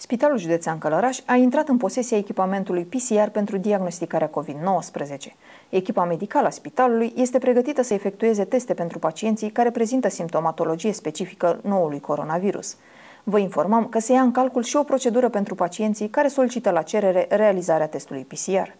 Spitalul Județean Călăraș a intrat în posesia echipamentului PCR pentru diagnosticarea COVID-19. Echipa medicală a spitalului este pregătită să efectueze teste pentru pacienții care prezintă simptomatologie specifică noului coronavirus. Vă informăm că se ia în calcul și o procedură pentru pacienții care solicită la cerere realizarea testului PCR.